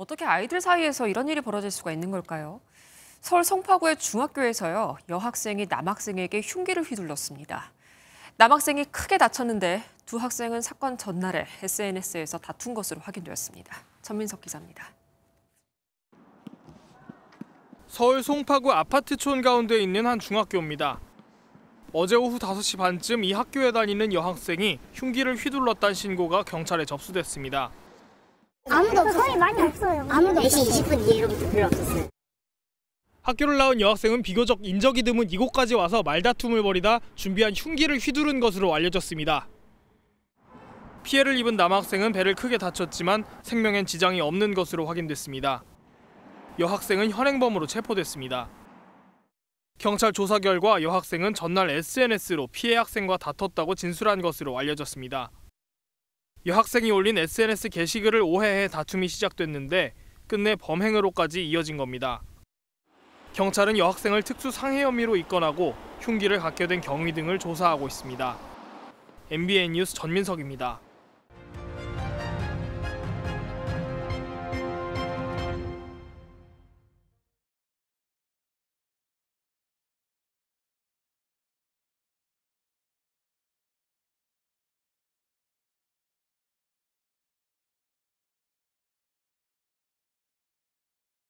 어떻게 아이들 사이에서 이런 일이 벌어질 수가 있는 걸까요? 서울 송파구의 중학교에서요. 여학생이 남학생에게 흉기를 휘둘렀습니다. 남학생이 크게 다쳤는데 두 학생은 사건 전날에 SNS에서 다툰 것으로 확인되었습니다. 전민석 기자입니다. 서울 송파구 아파트촌 가운데 있는 한 중학교입니다. 어제 오후 5시 반쯤 이 학교에 다니는 여학생이 흉기를 휘둘렀다는 신고가 경찰에 접수됐습니다. 아무도 거의 많이 없어요. 아무도 4시 20분 이후로부터 별로 없었어요. 학교를 나온 여학생은 비교적 인적이 드문 이곳까지 와서 말다툼을 벌이다 준비한 흉기를 휘두른 것으로 알려졌습니다. 피해를 입은 남학생은 배를 크게 다쳤지만 생명엔 지장이 없는 것으로 확인됐습니다. 여학생은 현행범으로 체포됐습니다. 경찰 조사 결과 여학생은 전날 SNS로 피해 학생과 다퉜다고 진술한 것으로 알려졌습니다. 이 학생이 올린 SNS 게시글을 오해해 다툼이 시작됐는데 끝내 범행으로까지 이어진 겁니다. 경찰은 여학생을 특수 상해 혐의로 입건하고 흉기를 갖게 된 경위 등을 조사하고 있습니다. MBN 뉴스 전민석입니다.